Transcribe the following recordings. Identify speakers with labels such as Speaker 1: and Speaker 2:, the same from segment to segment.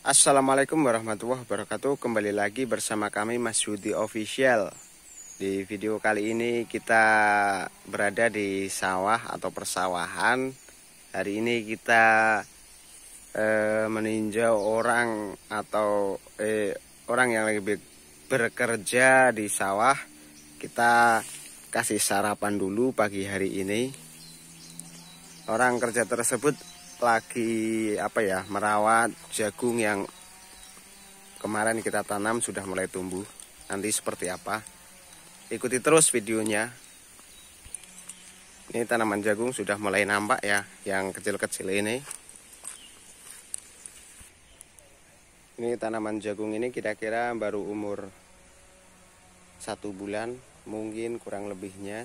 Speaker 1: Assalamualaikum warahmatullahi wabarakatuh Kembali lagi bersama kami Mas Yudi Official Di video kali ini kita berada di sawah atau persawahan Hari ini kita eh, meninjau orang atau eh, orang yang lagi bekerja di sawah Kita kasih sarapan dulu pagi hari ini Orang kerja tersebut lagi apa ya merawat jagung yang kemarin kita tanam sudah mulai tumbuh nanti seperti apa ikuti terus videonya ini tanaman jagung sudah mulai nampak ya yang kecil-kecil ini ini tanaman jagung ini kira-kira baru umur satu bulan mungkin kurang lebihnya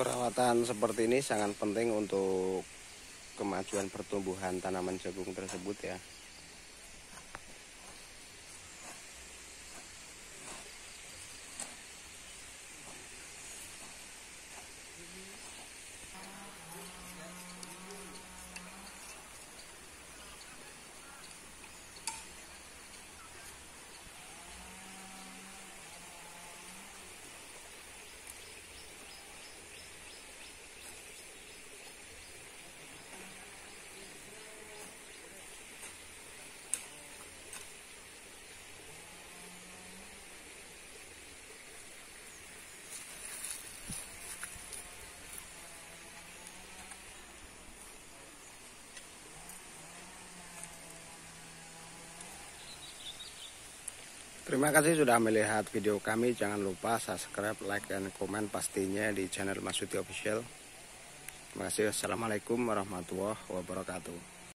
Speaker 1: Perawatan seperti ini sangat penting untuk kemajuan pertumbuhan tanaman jagung tersebut ya. Terima kasih sudah melihat video kami. Jangan lupa subscribe, like, dan komen pastinya di channel Masuti Official. Terima kasih. Assalamualaikum warahmatullahi wabarakatuh.